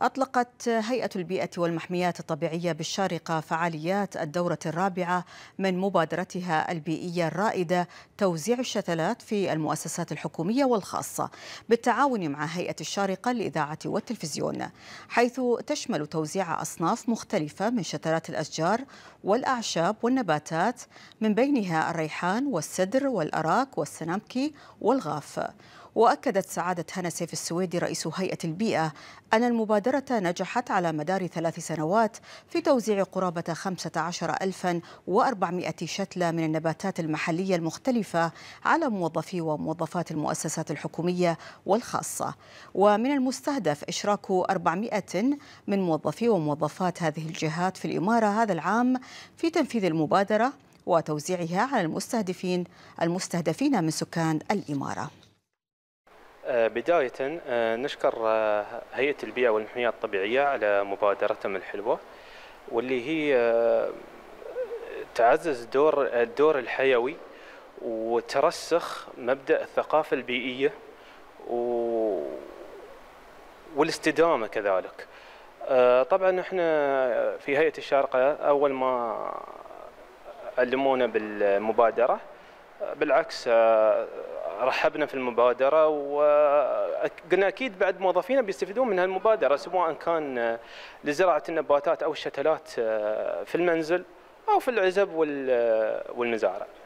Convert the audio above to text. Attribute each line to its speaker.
Speaker 1: أطلقت هيئة البيئة والمحميات الطبيعية بالشارقة فعاليات الدورة الرابعة من مبادرتها البيئية الرائدة توزيع الشتلات في المؤسسات الحكومية والخاصة بالتعاون مع هيئة الشارقة للإذاعة والتلفزيون حيث تشمل توزيع أصناف مختلفة من شتلات الأشجار والأعشاب والنباتات من بينها الريحان والسدر والأراك والسنامكي والغاف وأكدت سعادة هنا سيف السويدي رئيس هيئة البيئة أن المبادرة نجحت على مدار ثلاث سنوات في توزيع قرابة 15400 شتلة من النباتات المحلية المختلفة على موظفي وموظفات المؤسسات الحكومية والخاصة ومن المستهدف إشراك 400 من موظفي وموظفات هذه الجهات في الإمارة هذا العام في تنفيذ المبادرة وتوزيعها على المستهدفين المستهدفين من سكان الإمارة
Speaker 2: آه، بداية آه، نشكر آه، هيئة البيئة والمحميات الطبيعية على مبادرتهم الحلوة واللي هي تعزز دور الدور الحيوي وترسخ مبدأ الثقافة البيئية و والاستدامة كذلك طبعا احنا في هيئة الشارقة أول ما علمونا بالمبادرة بالعكس آه، رحبنا في المبادرة وقلنا أكيد بعد موظفينا بيستفيدون من هالمبادرة سواء كان آه، لزراعة النباتات أو الشتلات آه، في المنزل أو في العزب والمزارع